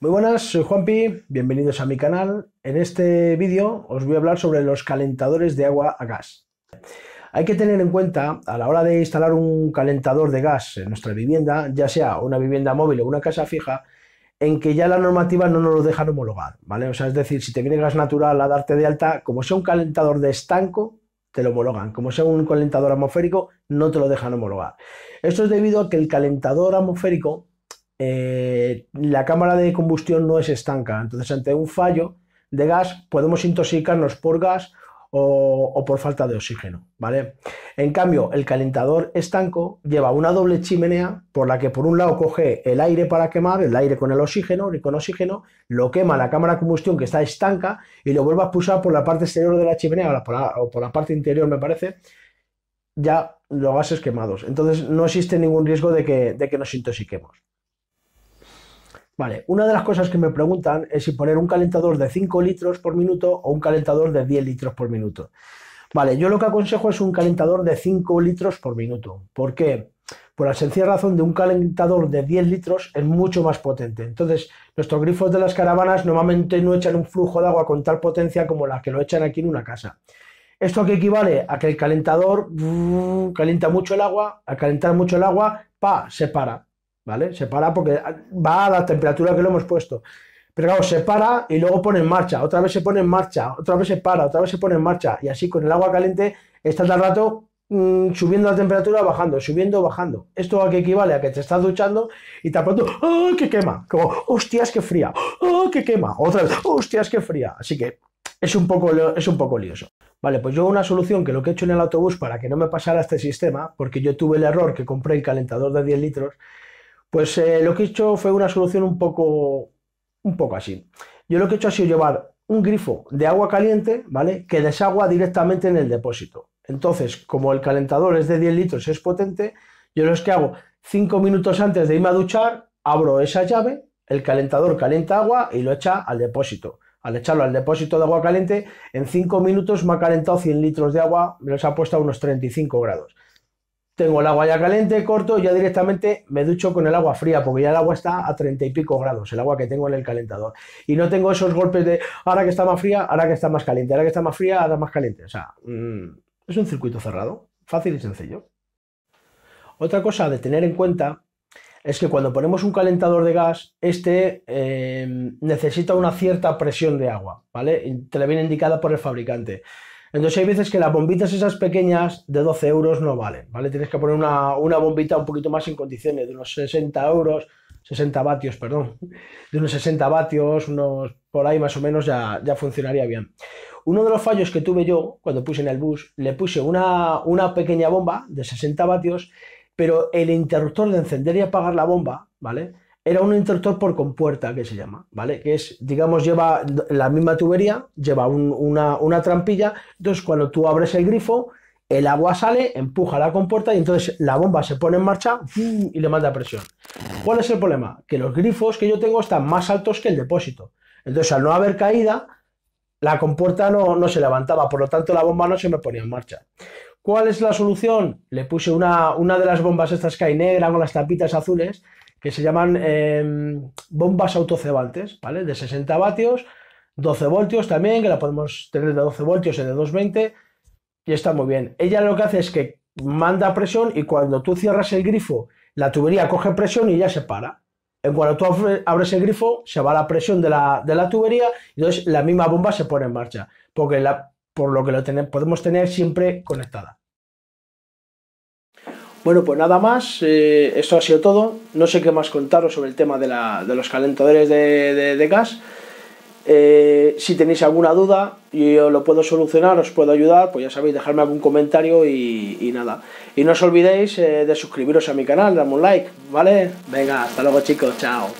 Muy buenas, soy Juanpi, bienvenidos a mi canal. En este vídeo os voy a hablar sobre los calentadores de agua a gas. Hay que tener en cuenta a la hora de instalar un calentador de gas en nuestra vivienda, ya sea una vivienda móvil o una casa fija, en que ya la normativa no nos lo deja homologar, ¿vale? O sea, es decir, si te viene gas natural a darte de alta, como sea un calentador de estanco, te lo homologan. Como sea un calentador atmosférico, no te lo dejan homologar. Esto es debido a que el calentador atmosférico eh, la cámara de combustión no es estanca. Entonces, ante un fallo de gas, podemos intoxicarnos por gas o, por falta de oxígeno, ¿vale? En cambio, el calentador estanco lleva una doble chimenea por la que por un lado coge el aire para quemar, el aire con el oxígeno, y con oxígeno, lo quema la cámara de combustión que está estanca y lo vuelve a expulsar por la parte exterior de la chimenea o, por la, parte interior, me parece, ya los gases quemados. Entonces no existe ningún riesgo de que, de que nos intoxiquemos. Vale, una de las cosas que me preguntan es si poner un calentador de 5 litros por minuto o un calentador de 10 litros por minuto. Vale, yo lo que aconsejo es un calentador de 5 litros por minuto. ¿Por qué? Por la sencilla razón de un calentador de 10 litros es mucho más potente. Entonces, nuestros grifos de las caravanas normalmente no echan un flujo de agua con tal potencia como las que lo echan aquí en una casa. ¿Esto que equivale? A que el calentador calienta mucho el agua, al calentar mucho el agua, pa, se para. ¿vale? Se para porque va a la temperatura que lo hemos puesto. Pero claro, se para y luego pone en marcha, otra vez se pone en marcha, otra vez se para, otra vez se pone en marcha. Y así con el agua caliente estás al rato mm, subiendo la temperatura, bajando, subiendo, bajando. Esto aquí equivale a que te estás duchando y de pronto, ¡oh, que quema! Como, ¡hostias, que fría! ¡oh, que quema! Otra vez, ¡hostias, que fría! Así que es un poco, es un poco lioso. Vale, pues yo una solución que lo que he hecho en el autobús para que no me pasara este sistema, porque yo tuve el error que compré el calentador de 10 litros, pues eh, lo que he hecho fue una solución un poco, un poco así. Yo lo que he hecho ha sido llevar un grifo de agua caliente, ¿vale? Que desagua directamente en el depósito. Entonces, como el calentador es de 10 litros, es potente, yo lo que hago 5 minutos antes de irme a duchar, abro esa llave, el calentador calienta agua y lo echa al depósito. Al echarlo al depósito de agua caliente, en 5 minutos me ha calentado 100 litros de agua, me los ha puesto a unos 35 grados. Tengo el agua ya caliente, corto ya directamente me ducho con el agua fría, porque ya el agua está a treinta y pico grados, el agua que tengo en el calentador. Y no tengo esos golpes de ahora que está más fría, ahora que está más caliente, ahora que está más fría, ahora más caliente. O sea, mm, es un circuito cerrado, fácil y sencillo. Otra cosa de tener en cuenta es que cuando ponemos un calentador de gas, este eh, necesita una cierta presión de agua, ¿vale? te la viene indicada por el fabricante. Entonces hay veces que las bombitas esas pequeñas de 12 euros no valen, ¿vale? Tienes que poner una, una bombita un poquito más en condiciones, de unos 60 euros, 60 vatios, perdón, de unos 60 vatios, unos por ahí más o menos ya, ya funcionaría bien. Uno de los fallos que tuve yo cuando puse en el bus, le puse una, una pequeña bomba de 60 vatios, pero el interruptor de encender y apagar la bomba, ¿vale? era un interruptor por compuerta que se llama, ¿vale? Que es, digamos, lleva la misma tubería, lleva una, trampilla, entonces cuando tú abres el grifo, el agua sale, empuja la compuerta y entonces la bomba se pone en marcha y le manda presión. ¿Cuál es el problema? Que los grifos que yo tengo están más altos que el depósito. Entonces, al no haber caída, la compuerta no, se levantaba, por lo tanto la bomba no se me ponía en marcha. ¿Cuál es la solución? Le puse una, una de las bombas estas que hay negra con las tapitas azules que se llaman em, bombas autocebantes, ¿vale? De 60 vatios, 12 voltios también, que la podemos tener de 12 voltios o de 220, y está muy bien. Ella lo que hace es que manda presión y cuando tú cierras el grifo, la tubería coge presión y ya se para. En cuanto tú abres el grifo, se va la presión de la, tubería y entonces la misma bomba se pone en marcha, porque la, por lo que lo podemos tener siempre conectada. Bueno, pues nada más, eh, esto ha sido todo. No sé qué más contaros sobre el tema de, los calentadores de, gas. Eh, si tenéis alguna duda, y yo lo puedo solucionar, os puedo ayudar, pues ya sabéis, dejadme algún comentario y, nada. Y no os olvidéis eh, de suscribiros a mi canal, darme un like, ¿vale? Venga, hasta luego chicos, chao.